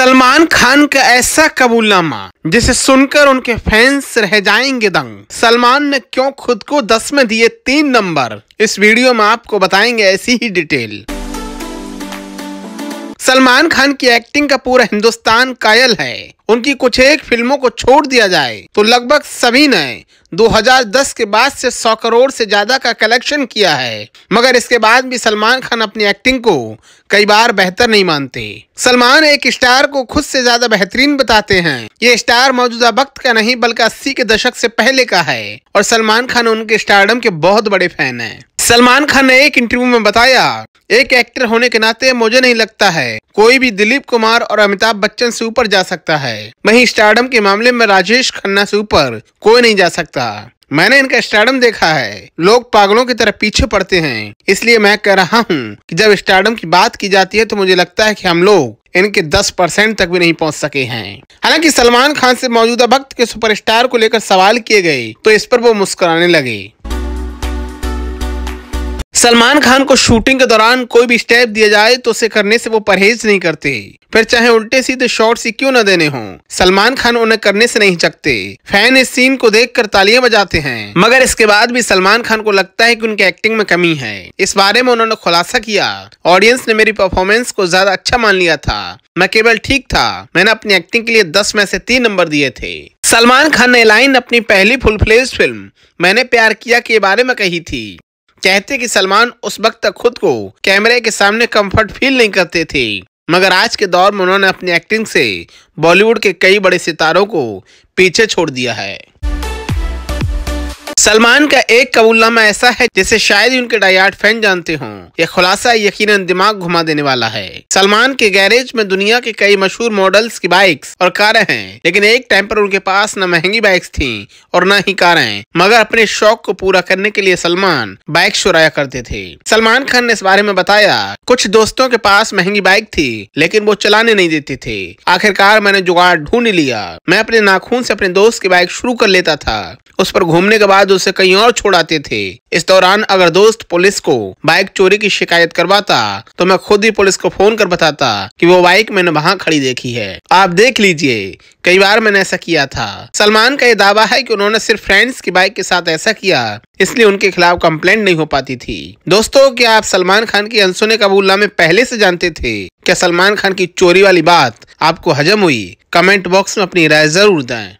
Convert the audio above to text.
सलमान खान का ऐसा कबूलनामा जिसे सुनकर उनके फैंस रह जाएंगे दंग सलमान ने क्यों खुद को दस में दिए तीन नंबर इस वीडियो में आपको बताएंगे ऐसी ही डिटेल सलमान खान की एक्टिंग का पूरा हिंदुस्तान कायल है उनकी कुछ एक फिल्मों को छोड़ दिया जाए तो लगभग सभी ने 2010 के बाद से 100 करोड़ से ज्यादा का कलेक्शन किया है मगर इसके बाद भी सलमान खान अपनी एक्टिंग को कई बार बेहतर नहीं मानते सलमान एक स्टार को खुद से ज्यादा बेहतरीन बताते हैं ये स्टार मौजूदा वक्त का नहीं बल्कि अस्सी के दशक से पहले का है और सलमान खान उनके स्टारडम के बहुत बड़े फैन है सलमान खान ने एक इंटरव्यू में बताया एक एक्टर होने के नाते मुझे नहीं लगता है कोई भी दिलीप कुमार और अमिताभ बच्चन से ऊपर जा सकता है वहीं स्टार्डम के मामले में राजेश खन्ना से ऊपर कोई नहीं जा सकता मैंने इनका स्टार्डम देखा है लोग पागलों की तरह पीछे पड़ते हैं इसलिए मैं कह रहा हूँ कि जब स्टार्डम की बात की जाती है तो मुझे लगता है कि हम लोग इनके 10 परसेंट तक भी नहीं पहुंच सके हैं हालांकि सलमान खान से मौजूदा वक्त के सुपरस्टार को लेकर सवाल किए गए तो इस पर वो मुस्कुराने लगे सलमान खान को शूटिंग के दौरान कोई भी स्टेप दिया जाए तो उसे करने से वो परहेज नहीं करते फिर चाहे उल्टे सीधे शॉर्ट ही क्यों न देने हों सलमान खान उन्हें करने से नहीं चकते फैन इस सीन को देखकर तालियां बजाते हैं मगर इसके बाद भी सलमान खान को लगता है कि उनकी एक्टिंग में कमी है इस बारे में उन्होंने खुलासा किया ऑडियंस ने मेरी परफॉर्मेंस को ज्यादा अच्छा मान लिया था मैं केवल ठीक था मैंने अपनी एक्टिंग के लिए दस में से तीन नंबर दिए थे सलमान खान ने लाइन अपनी पहली फुल फ्लेज फिल्म मैंने प्यार किया के बारे में कही थी कहते कि सलमान उस वक्त तक खुद को कैमरे के सामने कंफर्ट फील नहीं करते थे मगर आज के दौर में उन्होंने अपनी एक्टिंग से बॉलीवुड के कई बड़े सितारों को पीछे छोड़ दिया है सलमान का एक कबूलनामा ऐसा है जिसे शायद ही उनके डायट फैन जानते हों यह खुलासा यकीनन दिमाग घुमा देने वाला है सलमान के गैरेज में दुनिया के कई मशहूर मॉडल्स की बाइक्स और कारें हैं लेकिन एक टाइम पर उनके पास न महंगी बाइक्स थी और न ही कारें मगर अपने शौक को पूरा करने के लिए सलमान बाइक चुराया करते थे सलमान खान ने इस बारे में बताया कुछ दोस्तों के पास महंगी बाइक थी लेकिन वो चलाने नहीं देते थे आखिरकार मैंने जुगाड़ ढूंढ लिया मैं अपने नाखून से अपने दोस्त की बाइक शुरू कर लेता था उस पर घूमने के बाद बाद उसे कहीं और छोड़ाते थे इस दौरान अगर दोस्त पुलिस को बाइक चोरी की शिकायत करवाता तो मैं खुद ही पुलिस को फोन कर बताता कि वो बाइक मैंने वहाँ खड़ी देखी है आप देख लीजिए कई बार मैंने ऐसा किया था सलमान का ये दावा है कि उन्होंने सिर्फ फ्रेंड्स की बाइक के साथ ऐसा किया इसलिए उनके खिलाफ कंप्लेंट नहीं हो पाती थी दोस्तों क्या आप सलमान खान की अनसुने कबूलना में पहले से जानते थे क्या सलमान खान की चोरी वाली बात आपको हजम हुई कमेंट बॉक्स में अपनी राय जरूर दें